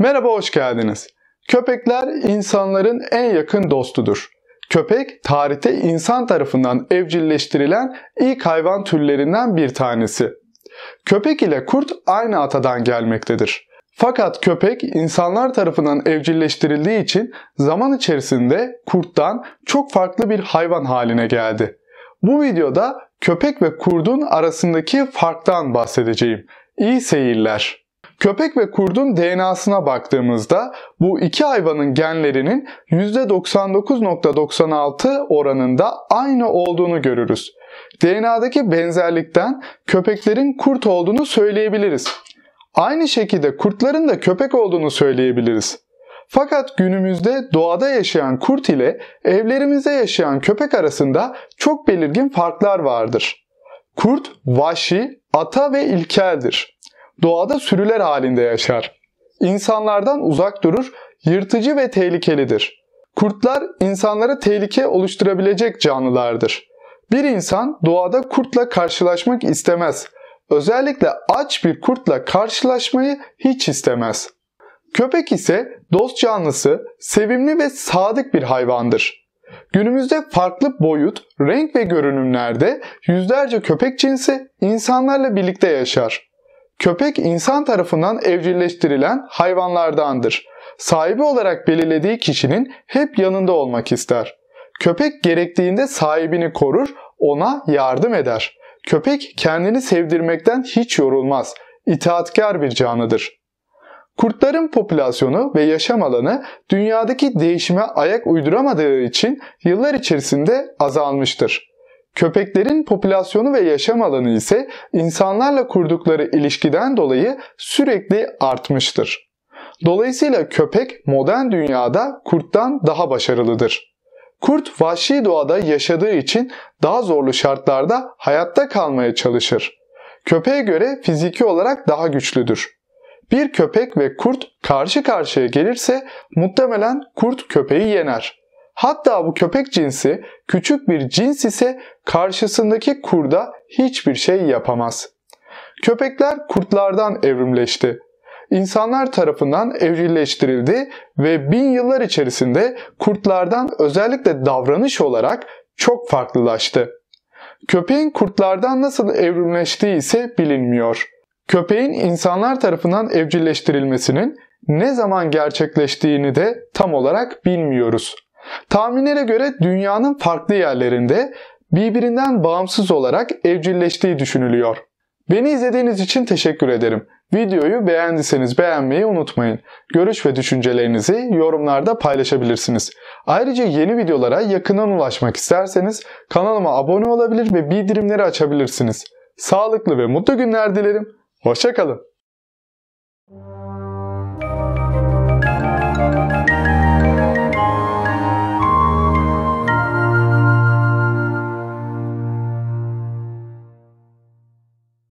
Merhaba hoş geldiniz. Köpekler insanların en yakın dostudur. Köpek tarihte insan tarafından evcilleştirilen ilk hayvan türlerinden bir tanesi. Köpek ile kurt aynı atadan gelmektedir. Fakat köpek insanlar tarafından evcilleştirildiği için zaman içerisinde kurttan çok farklı bir hayvan haline geldi. Bu videoda köpek ve kurdun arasındaki farktan bahsedeceğim. İyi seyirler. Köpek ve kurdun DNA'sına baktığımızda bu iki hayvanın genlerinin %99.96 oranında aynı olduğunu görürüz. DNA'daki benzerlikten köpeklerin kurt olduğunu söyleyebiliriz. Aynı şekilde kurtların da köpek olduğunu söyleyebiliriz. Fakat günümüzde doğada yaşayan kurt ile evlerimizde yaşayan köpek arasında çok belirgin farklar vardır. Kurt vahşi, ata ve ilkeldir. Doğada sürüler halinde yaşar. İnsanlardan uzak durur, yırtıcı ve tehlikelidir. Kurtlar insanlara tehlike oluşturabilecek canlılardır. Bir insan doğada kurtla karşılaşmak istemez. Özellikle aç bir kurtla karşılaşmayı hiç istemez. Köpek ise dost canlısı, sevimli ve sadık bir hayvandır. Günümüzde farklı boyut, renk ve görünümlerde yüzlerce köpek cinsi insanlarla birlikte yaşar. Köpek insan tarafından evcilleştirilen hayvanlardandır. Sahibi olarak belirlediği kişinin hep yanında olmak ister. Köpek gerektiğinde sahibini korur, ona yardım eder. Köpek kendini sevdirmekten hiç yorulmaz. İtaatkar bir canlıdır. Kurtların popülasyonu ve yaşam alanı dünyadaki değişime ayak uyduramadığı için yıllar içerisinde azalmıştır. Köpeklerin popülasyonu ve yaşam alanı ise insanlarla kurdukları ilişkiden dolayı sürekli artmıştır. Dolayısıyla köpek modern dünyada kurttan daha başarılıdır. Kurt vahşi doğada yaşadığı için daha zorlu şartlarda hayatta kalmaya çalışır. Köpeğe göre fiziki olarak daha güçlüdür. Bir köpek ve kurt karşı karşıya gelirse muhtemelen kurt köpeği yener. Hatta bu köpek cinsi küçük bir cins ise karşısındaki kurda hiçbir şey yapamaz. Köpekler kurtlardan evrimleşti. İnsanlar tarafından evcilleştirildi ve bin yıllar içerisinde kurtlardan özellikle davranış olarak çok farklılaştı. Köpeğin kurtlardan nasıl evrimleştiği ise bilinmiyor. Köpeğin insanlar tarafından evcilleştirilmesinin ne zaman gerçekleştiğini de tam olarak bilmiyoruz. Tahminlere göre dünyanın farklı yerlerinde birbirinden bağımsız olarak evcilleştiği düşünülüyor. Beni izlediğiniz için teşekkür ederim. Videoyu beğendiyseniz beğenmeyi unutmayın. Görüş ve düşüncelerinizi yorumlarda paylaşabilirsiniz. Ayrıca yeni videolara yakından ulaşmak isterseniz kanalıma abone olabilir ve bildirimleri açabilirsiniz. Sağlıklı ve mutlu günler dilerim. Hoşçakalın.